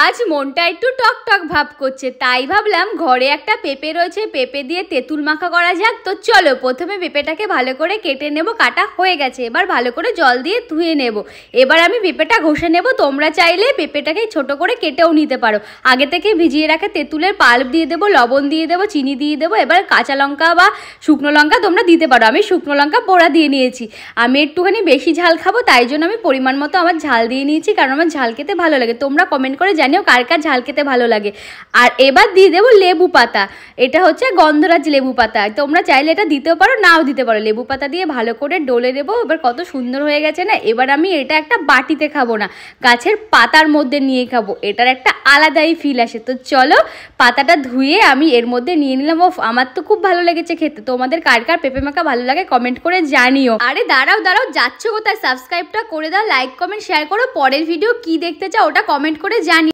আজ মনটা একটু টকটক ভাব করছে তাই ভাবলাম ঘরে একটা পেঁপে রয়েছে পেঁপে দিয়ে তেঁতুল মাখা করা যাক তো চলো প্রথমে পেঁপেটাকে ভালো করে কেটে নেব কাটা হয়ে গেছে এবার ভালো করে জল দিয়ে ধুয়ে নেব এবার আমি পেঁপেটা ঘষে নেব তোমরা চাইলে পেঁপেটাকে ছোট করে কেটেও নিতে পারো আগে থেকে ভিজিয়ে রাখা তেঁতুলের পাল্প দিয়ে দেবো লবণ দিয়ে দেবো চিনি দিয়ে দেবো এবার কাঁচা লঙ্কা বা শুকনো লঙ্কা তোমরা দিতে পারো আমি শুকনো লঙ্কা পোড়া দিয়ে নিয়েছি আমি একটুখানি বেশি ঝাল খাবো তাই জন্য আমি পরিমাণ মতো আমার ঝাল দিয়ে নিয়েছি কারণ আমার ঝাল খেতে ভালো লাগে তোমরা কমেন্ট করে জানিও কার কার ঝাল খেতে ভালো লাগে আর এবার দিয়ে দেবো লেবু পাতা এটা হচ্ছে গন্ধরাজ লেবু পাতা তোমরা চাইলে এটা দিতেও পারো নাও দিতে পারো লেবু পাতা দিয়ে ভালো করে ডলে দেবো এবার কত সুন্দর হয়ে গেছে না এবার আমি এটা একটা বাটিতে খাবো না গাছের পাতার মধ্যে নিয়ে খাবো এটার একটা আলাদাই ফিল আসে তো চলো পাতাটা ধুয়ে আমি এর মধ্যে নিয়ে নিলাম ও আমার তো খুব ভালো লেগেছে খেতে তোমাদের কার কার পেঁপে মাখা ভালো লাগে কমেন্ট করে জানিও আরে দাঁড়াও দাঁড়াও যাচ্ছ কোথায় সাবস্ক্রাইবটা করে দাও লাইক কমেন্ট শেয়ার করো পরের ভিডিও কি দেখতে চাও ওটা কমেন্ট করে জানিও